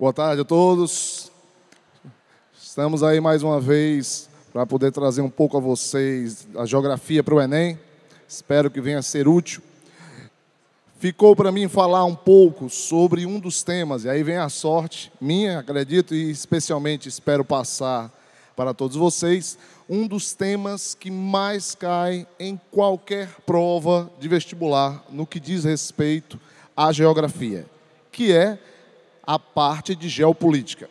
Boa tarde a todos. Estamos aí mais uma vez para poder trazer um pouco a vocês a geografia para o Enem. Espero que venha a ser útil. Ficou para mim falar um pouco sobre um dos temas, e aí vem a sorte minha, acredito, e especialmente espero passar para todos vocês, um dos temas que mais cai em qualquer prova de vestibular no que diz respeito à geografia, que é a parte de geopolítica.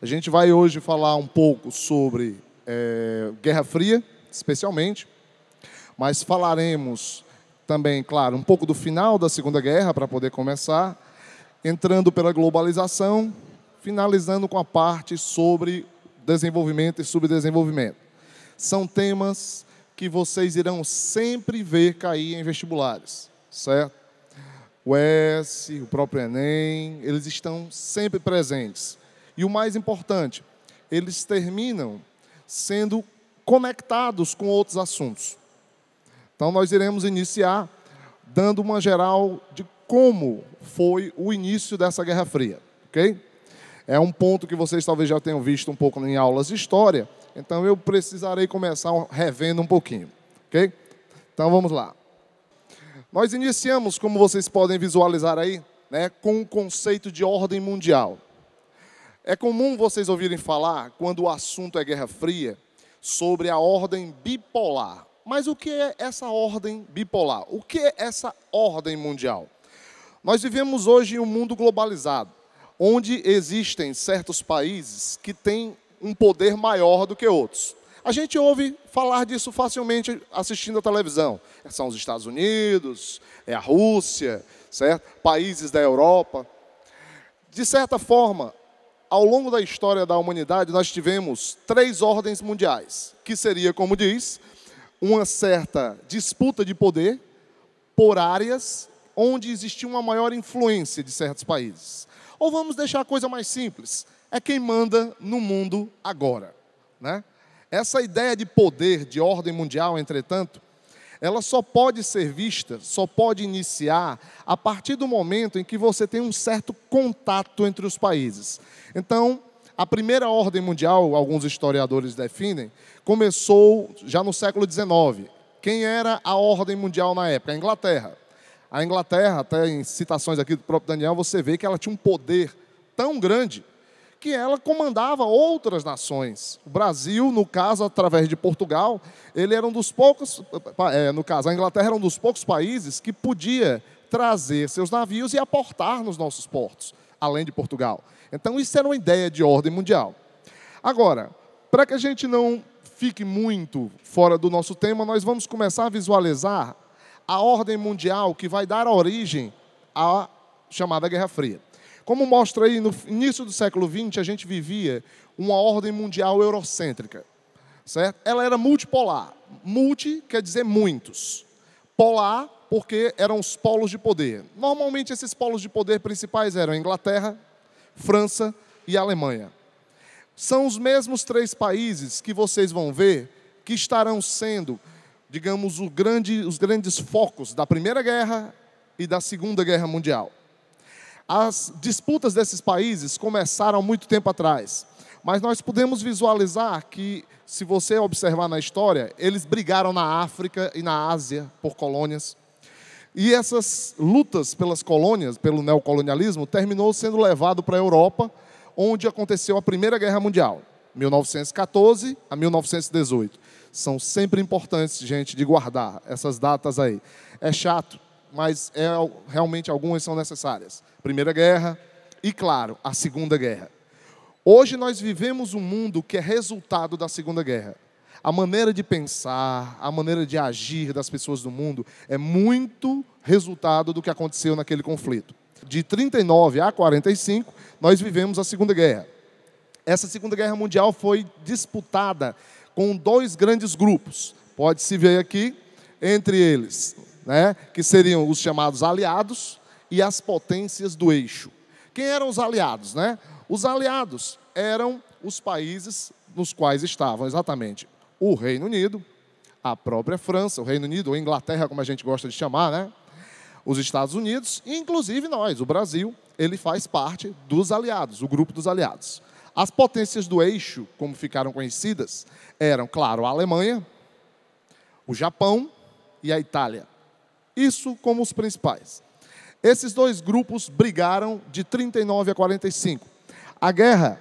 A gente vai hoje falar um pouco sobre é, Guerra Fria, especialmente, mas falaremos também, claro, um pouco do final da Segunda Guerra, para poder começar, entrando pela globalização, finalizando com a parte sobre desenvolvimento e subdesenvolvimento. São temas que vocês irão sempre ver cair em vestibulares, certo? o S, o próprio Enem, eles estão sempre presentes. E o mais importante, eles terminam sendo conectados com outros assuntos. Então, nós iremos iniciar dando uma geral de como foi o início dessa Guerra Fria, ok? É um ponto que vocês talvez já tenham visto um pouco em aulas de história, então eu precisarei começar revendo um pouquinho, ok? Então, vamos lá. Nós iniciamos, como vocês podem visualizar aí, né, com o um conceito de ordem mundial. É comum vocês ouvirem falar, quando o assunto é Guerra Fria, sobre a ordem bipolar. Mas o que é essa ordem bipolar? O que é essa ordem mundial? Nós vivemos hoje em um mundo globalizado, onde existem certos países que têm um poder maior do que outros. A gente ouve falar disso facilmente assistindo a televisão. São os Estados Unidos, é a Rússia, certo? Países da Europa. De certa forma, ao longo da história da humanidade, nós tivemos três ordens mundiais, que seria, como diz, uma certa disputa de poder por áreas onde existia uma maior influência de certos países. Ou vamos deixar a coisa mais simples: é quem manda no mundo agora. Né? Essa ideia de poder, de ordem mundial, entretanto, ela só pode ser vista, só pode iniciar a partir do momento em que você tem um certo contato entre os países. Então, a primeira ordem mundial, alguns historiadores definem, começou já no século XIX. Quem era a ordem mundial na época? A Inglaterra. A Inglaterra, até em citações aqui do próprio Daniel, você vê que ela tinha um poder tão grande que ela comandava outras nações. O Brasil, no caso, através de Portugal, ele era um dos poucos, é, no caso, a Inglaterra era um dos poucos países que podia trazer seus navios e aportar nos nossos portos, além de Portugal. Então, isso era uma ideia de ordem mundial. Agora, para que a gente não fique muito fora do nosso tema, nós vamos começar a visualizar a ordem mundial que vai dar origem à chamada Guerra Fria. Como mostra aí, no início do século XX, a gente vivia uma ordem mundial eurocêntrica, certo? Ela era multipolar. Multi quer dizer muitos. Polar, porque eram os polos de poder. Normalmente, esses polos de poder principais eram Inglaterra, França e Alemanha. São os mesmos três países que vocês vão ver que estarão sendo, digamos, grande, os grandes focos da Primeira Guerra e da Segunda Guerra Mundial. As disputas desses países começaram muito tempo atrás, mas nós podemos visualizar que, se você observar na história, eles brigaram na África e na Ásia por colônias. E essas lutas pelas colônias, pelo neocolonialismo, terminou sendo levado para a Europa, onde aconteceu a Primeira Guerra Mundial, 1914 a 1918. São sempre importantes, gente, de guardar essas datas aí. É chato, mas é, realmente algumas são necessárias. Primeira guerra e, claro, a Segunda Guerra. Hoje nós vivemos um mundo que é resultado da Segunda Guerra. A maneira de pensar, a maneira de agir das pessoas do mundo é muito resultado do que aconteceu naquele conflito. De 39 a 45, nós vivemos a Segunda Guerra. Essa Segunda Guerra Mundial foi disputada com dois grandes grupos. Pode-se ver aqui, entre eles, né, que seriam os chamados aliados e as potências do eixo. Quem eram os aliados? Né? Os aliados eram os países nos quais estavam exatamente o Reino Unido, a própria França, o Reino Unido, ou Inglaterra, como a gente gosta de chamar, né? os Estados Unidos, inclusive nós, o Brasil, ele faz parte dos aliados, o grupo dos aliados. As potências do eixo, como ficaram conhecidas, eram, claro, a Alemanha, o Japão e a Itália. Isso como os principais. Esses dois grupos brigaram de 39 a 45. A guerra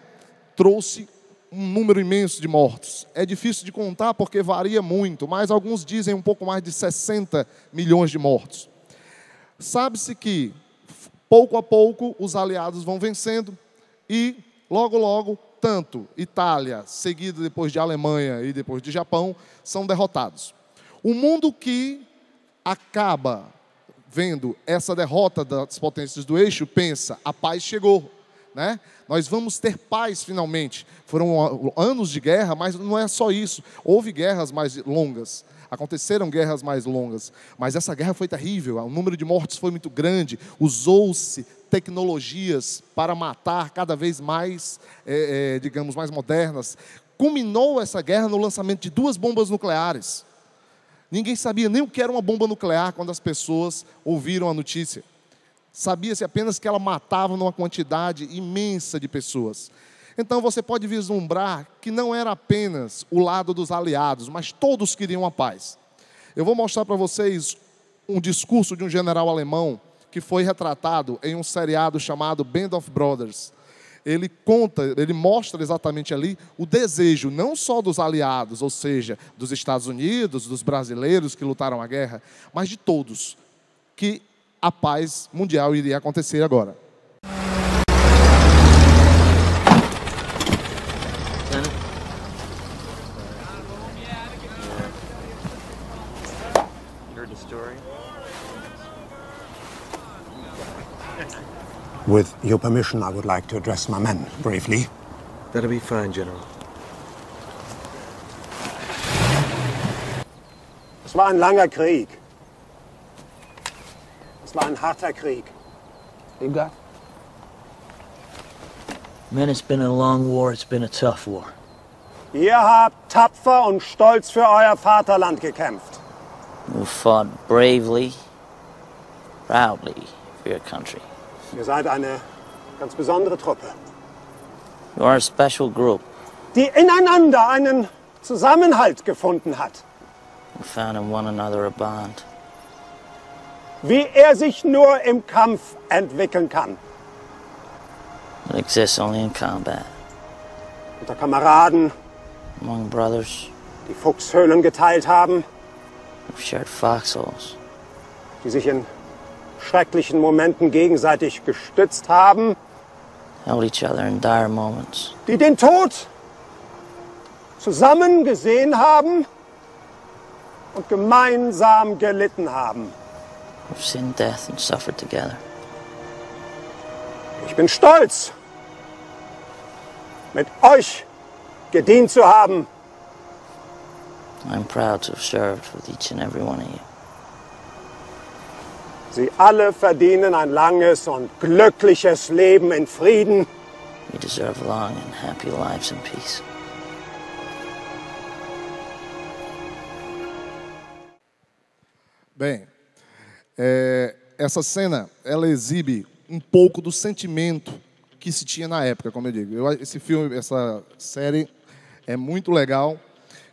trouxe um número imenso de mortos. É difícil de contar porque varia muito, mas alguns dizem um pouco mais de 60 milhões de mortos. Sabe-se que, pouco a pouco, os aliados vão vencendo e, logo, logo, tanto Itália, seguida depois de Alemanha e depois de Japão, são derrotados. O mundo que acaba vendo essa derrota das potências do eixo, pensa: a paz chegou. Né? Nós vamos ter paz finalmente. Foram anos de guerra, mas não é só isso. Houve guerras mais longas. Aconteceram guerras mais longas, mas essa guerra foi terrível. O número de mortes foi muito grande. Usou-se tecnologias para matar cada vez mais, é, é, digamos, mais modernas. Culminou essa guerra no lançamento de duas bombas nucleares Ninguém sabia nem o que era uma bomba nuclear quando as pessoas ouviram a notícia. Sabia-se apenas que ela matava uma quantidade imensa de pessoas. Então você pode vislumbrar que não era apenas o lado dos aliados, mas todos queriam a paz. Eu vou mostrar para vocês um discurso de um general alemão que foi retratado em um seriado chamado Band of Brothers ele conta, ele mostra exatamente ali o desejo, não só dos aliados, ou seja, dos Estados Unidos, dos brasileiros que lutaram a guerra, mas de todos, que a paz mundial iria acontecer agora. heard With your permission, I would like to address my men briefly. That'll be fine, General. Es war ein langer Krieg. Es war ein harter Krieg. Egal. Men, it's been a long war, it's been a tough war. Ihr habt tapfer und stolz für euer Vaterland gekämpft. You fought bravely, proudly for your country. Ihr seid eine ganz besondere Truppe. You are a special group. Die ineinander einen Zusammenhalt gefunden hat. We found in one another a bond. Wie er sich nur im Kampf entwickeln kann. It exists only in combat. Unter Kameraden. Among brothers. Die Fuchshöhlen geteilt haben. We've shared foxholes. Die sich in schrecklichen Momenten gegenseitig gestützt haben. Held each other in dire moments. Die den Tod zusammen gesehen haben und gemeinsam gelitten haben. We've seen death and suffered together. Ich bin stolz, mit euch gedient zu haben. I'm proud to have served with each and every one of you. Sie alle verdienen ein langes und glückliches Leben in Frieden. You deserve long and happy lives in peace. Bem, é, essa cena ela exibe um pouco do sentimento que se tinha na época, como eu digo. Eu, esse filme, essa série é muito legal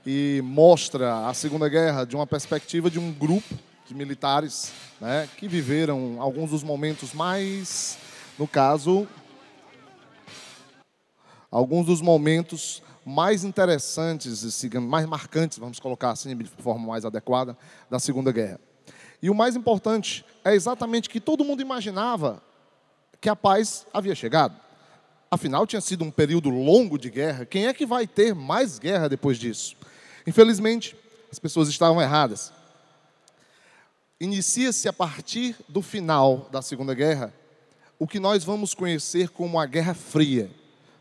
e mostra a Segunda Guerra de uma perspectiva de um grupo de militares né, que viveram alguns dos momentos mais, no caso, alguns dos momentos mais interessantes, mais marcantes, vamos colocar assim de forma mais adequada, da Segunda Guerra. E o mais importante é exatamente que todo mundo imaginava que a paz havia chegado. Afinal, tinha sido um período longo de guerra. Quem é que vai ter mais guerra depois disso? Infelizmente, as pessoas estavam erradas inicia-se a partir do final da Segunda Guerra, o que nós vamos conhecer como a Guerra Fria.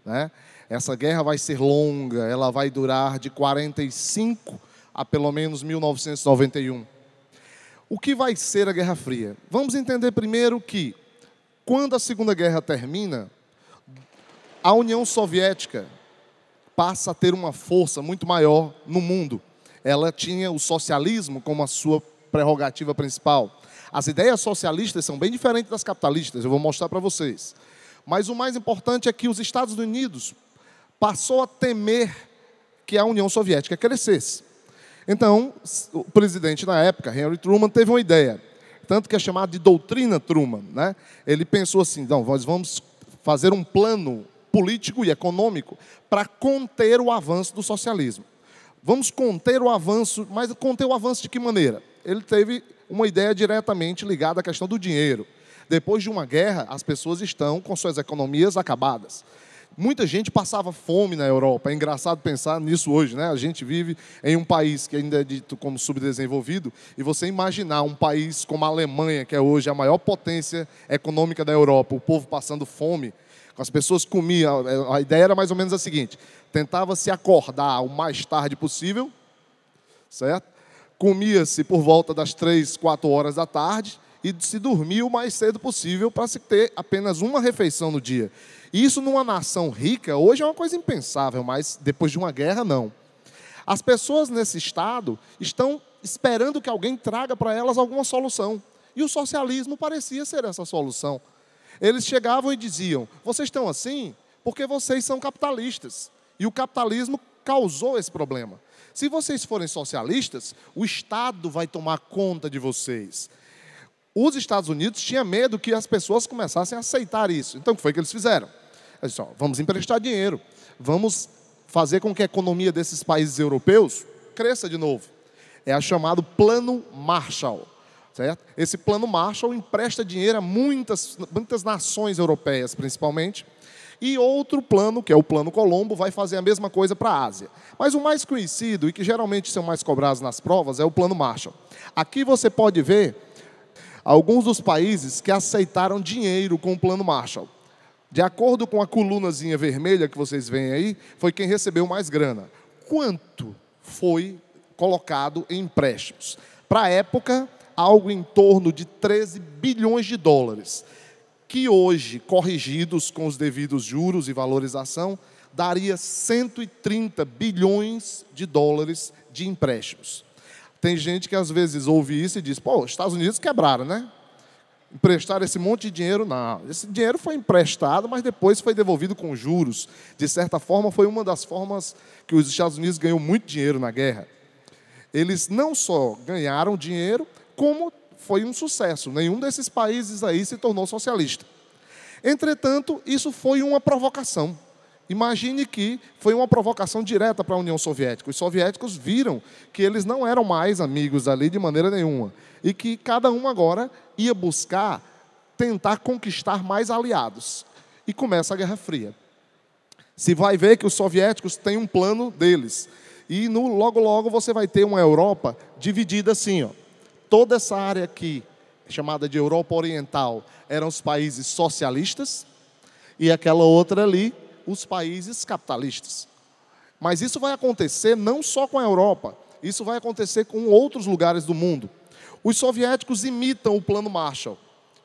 Né? Essa guerra vai ser longa, ela vai durar de 45 a pelo menos 1991. O que vai ser a Guerra Fria? Vamos entender primeiro que, quando a Segunda Guerra termina, a União Soviética passa a ter uma força muito maior no mundo. Ela tinha o socialismo como a sua prerrogativa principal. As ideias socialistas são bem diferentes das capitalistas, eu vou mostrar para vocês. Mas o mais importante é que os Estados Unidos passou a temer que a União Soviética crescesse. Então, o presidente na época, Henry Truman, teve uma ideia, tanto que é chamada de doutrina Truman. Né? Ele pensou assim: não, nós vamos fazer um plano político e econômico para conter o avanço do socialismo. Vamos conter o avanço, mas conter o avanço de que maneira? ele teve uma ideia diretamente ligada à questão do dinheiro. Depois de uma guerra, as pessoas estão com suas economias acabadas. Muita gente passava fome na Europa. É engraçado pensar nisso hoje, né? A gente vive em um país que ainda é dito como subdesenvolvido, e você imaginar um país como a Alemanha, que é hoje a maior potência econômica da Europa, o povo passando fome, as pessoas comiam. A ideia era mais ou menos a seguinte: tentava se acordar o mais tarde possível, certo? Comia-se por volta das três, quatro horas da tarde e se dormia o mais cedo possível para se ter apenas uma refeição no dia. Isso numa nação rica hoje é uma coisa impensável, mas depois de uma guerra não. As pessoas nesse estado estão esperando que alguém traga para elas alguma solução. E o socialismo parecia ser essa solução. Eles chegavam e diziam: "Vocês estão assim porque vocês são capitalistas". E o capitalismo causou esse problema. Se vocês forem socialistas, o Estado vai tomar conta de vocês. Os Estados Unidos tinham medo que as pessoas começassem a aceitar isso. Então, o que foi que eles fizeram? Eles disseram, vamos emprestar dinheiro, vamos fazer com que a economia desses países europeus cresça de novo. É o chamado Plano Marshall. Certo? Esse Plano Marshall empresta dinheiro a muitas, muitas nações europeias, principalmente, e outro plano, que é o Plano Colombo, vai fazer a mesma coisa para a Ásia. Mas o mais conhecido e que geralmente são mais cobrados nas provas é o Plano Marshall. Aqui você pode ver alguns dos países que aceitaram dinheiro com o Plano Marshall. De acordo com a colunazinha vermelha que vocês veem aí, foi quem recebeu mais grana. Quanto foi colocado em empréstimos? Para a época, algo em torno de 13 bilhões de dólares que hoje, corrigidos com os devidos juros e valorização, daria 130 bilhões de dólares de empréstimos. Tem gente que às vezes ouve isso e diz: pô, os Estados Unidos quebraram, né? Emprestaram esse monte de dinheiro? Não. Esse dinheiro foi emprestado, mas depois foi devolvido com juros. De certa forma, foi uma das formas que os Estados Unidos ganhou muito dinheiro na guerra. Eles não só ganharam dinheiro, como foi um sucesso. Nenhum desses países aí se tornou socialista. Entretanto, isso foi uma provocação. Imagine que foi uma provocação direta para a União Soviética. Os soviéticos viram que eles não eram mais amigos ali de maneira nenhuma e que cada um agora ia buscar tentar conquistar mais aliados. E começa a Guerra Fria. Se vai ver que os soviéticos têm um plano deles. E no, logo, logo você vai ter uma Europa dividida assim, ó toda essa área aqui, chamada de Europa Oriental, eram os países socialistas, e aquela outra ali, os países capitalistas. Mas isso vai acontecer não só com a Europa, isso vai acontecer com outros lugares do mundo. Os soviéticos imitam o plano Marshall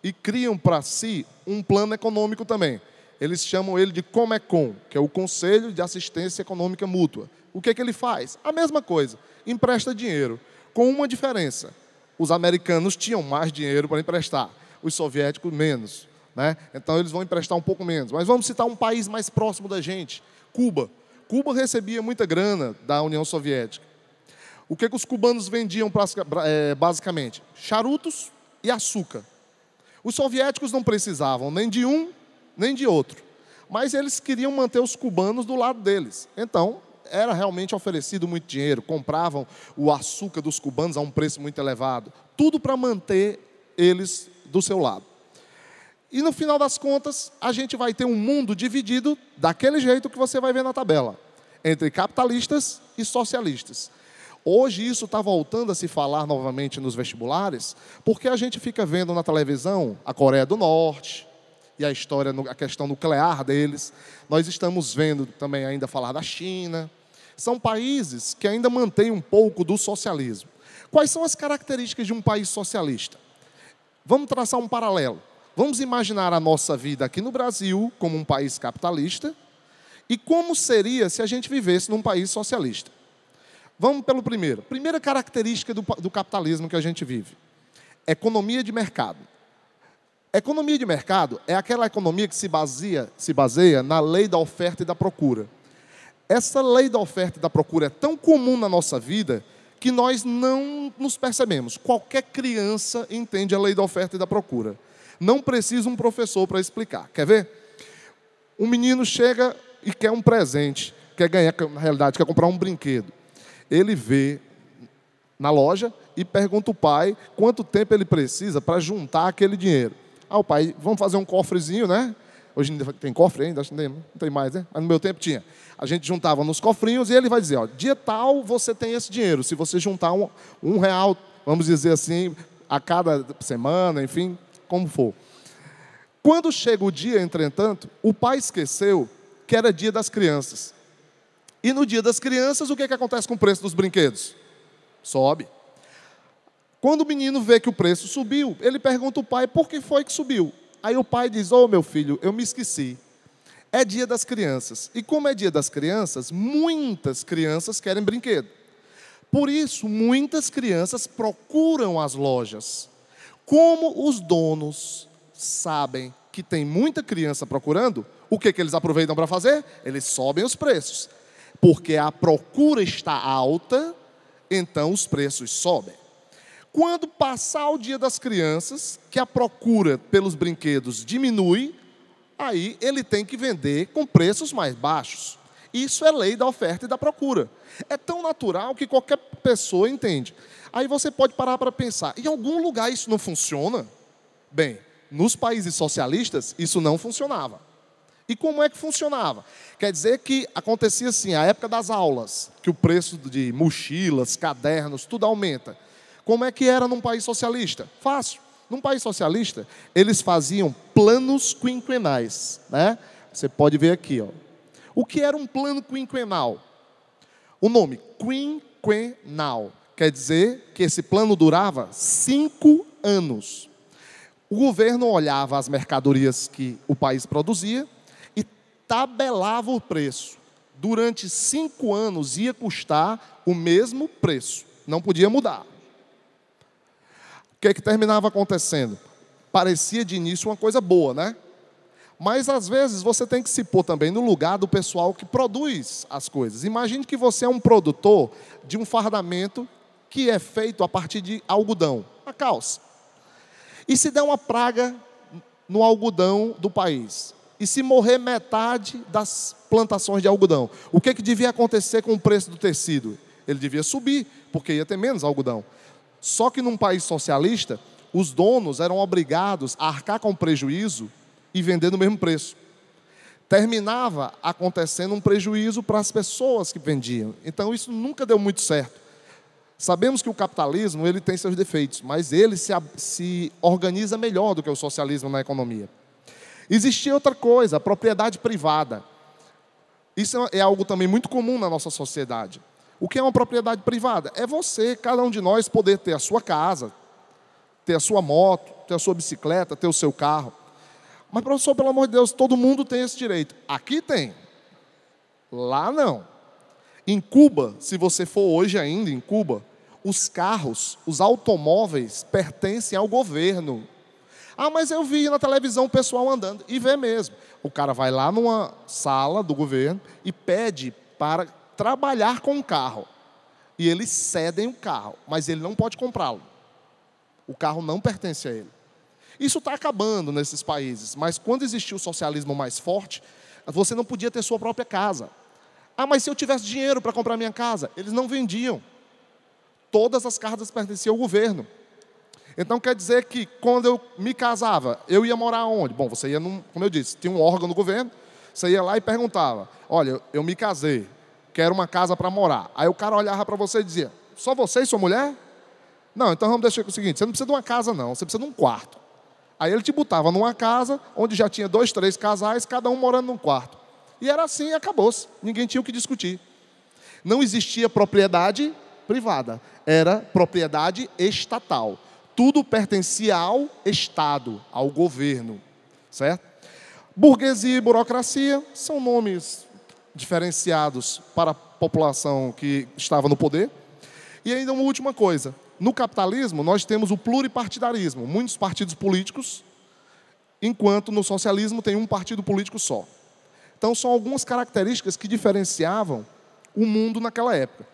e criam para si um plano econômico também. Eles chamam ele de Comecon, que é o Conselho de Assistência Econômica Mútua. O que, é que ele faz? A mesma coisa, empresta dinheiro, com uma diferença. Os americanos tinham mais dinheiro para emprestar, os soviéticos menos. Né? Então eles vão emprestar um pouco menos. Mas vamos citar um país mais próximo da gente, Cuba. Cuba recebia muita grana da União Soviética. O que, que os cubanos vendiam é, basicamente? Charutos e açúcar. Os soviéticos não precisavam nem de um, nem de outro. Mas eles queriam manter os cubanos do lado deles. Então, era realmente oferecido muito dinheiro, compravam o açúcar dos cubanos a um preço muito elevado, tudo para manter eles do seu lado. E no final das contas, a gente vai ter um mundo dividido daquele jeito que você vai ver na tabela, entre capitalistas e socialistas. Hoje isso está voltando a se falar novamente nos vestibulares, porque a gente fica vendo na televisão a Coreia do Norte, e a história, a questão nuclear deles. Nós estamos vendo também ainda falar da China. São países que ainda mantêm um pouco do socialismo. Quais são as características de um país socialista? Vamos traçar um paralelo. Vamos imaginar a nossa vida aqui no Brasil como um país capitalista e como seria se a gente vivesse num país socialista. Vamos pelo primeiro. Primeira característica do, do capitalismo que a gente vive: economia de mercado. Economia de mercado é aquela economia que se baseia, se baseia na lei da oferta e da procura. Essa lei da oferta e da procura é tão comum na nossa vida que nós não nos percebemos. Qualquer criança entende a lei da oferta e da procura. Não precisa um professor para explicar. Quer ver? Um menino chega e quer um presente, quer ganhar, na realidade, quer comprar um brinquedo. Ele vê na loja e pergunta o pai quanto tempo ele precisa para juntar aquele dinheiro. Ah, o pai, vamos fazer um cofrezinho, né? Hoje tem cofre ainda, acho que não tem, não tem mais, né? Mas no meu tempo tinha. A gente juntava nos cofrinhos e ele vai dizer, ó, dia tal você tem esse dinheiro. Se você juntar um, um real, vamos dizer assim, a cada semana, enfim, como for. Quando chega o dia, entretanto, o pai esqueceu que era dia das crianças. E no dia das crianças, o que, é que acontece com o preço dos brinquedos? Sobe. Quando o menino vê que o preço subiu, ele pergunta ao pai por que foi que subiu. Aí o pai diz: Ô oh, meu filho, eu me esqueci. É dia das crianças. E como é dia das crianças, muitas crianças querem brinquedo. Por isso, muitas crianças procuram as lojas. Como os donos sabem que tem muita criança procurando, o que, que eles aproveitam para fazer? Eles sobem os preços. Porque a procura está alta, então os preços sobem. Quando passar o dia das crianças, que a procura pelos brinquedos diminui, aí ele tem que vender com preços mais baixos. Isso é lei da oferta e da procura. É tão natural que qualquer pessoa entende. Aí você pode parar para pensar: em algum lugar isso não funciona? Bem, nos países socialistas isso não funcionava. E como é que funcionava? Quer dizer que acontecia assim, a época das aulas, que o preço de mochilas, cadernos, tudo aumenta. Como é que era num país socialista? Fácil. Num país socialista, eles faziam planos quinquenais. Né? Você pode ver aqui. Ó. O que era um plano quinquenal? O nome quinquenal quer dizer que esse plano durava cinco anos. O governo olhava as mercadorias que o país produzia e tabelava o preço. Durante cinco anos ia custar o mesmo preço, não podia mudar que é que terminava acontecendo? Parecia de início uma coisa boa, né? Mas às vezes você tem que se pôr também no lugar do pessoal que produz as coisas. Imagine que você é um produtor de um fardamento que é feito a partir de algodão, a calça. E se der uma praga no algodão do país, e se morrer metade das plantações de algodão, o que, é que devia acontecer com o preço do tecido? Ele devia subir, porque ia ter menos algodão. Só que num país socialista, os donos eram obrigados a arcar com prejuízo e vender no mesmo preço. Terminava acontecendo um prejuízo para as pessoas que vendiam. Então isso nunca deu muito certo. Sabemos que o capitalismo ele tem seus defeitos, mas ele se, se organiza melhor do que o socialismo na economia. Existia outra coisa, a propriedade privada. Isso é, é algo também muito comum na nossa sociedade. O que é uma propriedade privada? É você, cada um de nós, poder ter a sua casa, ter a sua moto, ter a sua bicicleta, ter o seu carro. Mas, professor, pelo amor de Deus, todo mundo tem esse direito. Aqui tem. Lá não. Em Cuba, se você for hoje ainda em Cuba, os carros, os automóveis pertencem ao governo. Ah, mas eu vi na televisão o pessoal andando. E vê mesmo. O cara vai lá numa sala do governo e pede para trabalhar com o carro. E eles cedem o carro, mas ele não pode comprá-lo. O carro não pertence a ele. Isso está acabando nesses países, mas quando existiu o socialismo mais forte, você não podia ter sua própria casa. Ah, mas se eu tivesse dinheiro para comprar minha casa, eles não vendiam. Todas as casas pertenciam ao governo. Então quer dizer que quando eu me casava, eu ia morar onde? Bom, você ia, num, como eu disse, tinha um órgão do governo, você ia lá e perguntava: Olha, eu me casei, quero uma casa para morar. Aí o cara olhava para você e dizia: Só você e sua mulher? Não, então vamos deixar com o seguinte: você não precisa de uma casa, não, você precisa de um quarto. Aí ele te botava numa casa onde já tinha dois, três casais, cada um morando num quarto. E era assim e acabou-se. Ninguém tinha o que discutir. Não existia propriedade privada, era propriedade estatal. Tudo pertencia ao Estado, ao governo. Certo? Burguesia e burocracia são nomes diferenciados para a população que estava no poder. E ainda uma última coisa: no capitalismo, nós temos o pluripartidarismo, muitos partidos políticos, enquanto no socialismo tem um partido político só. Então, são algumas características que diferenciavam o mundo naquela época.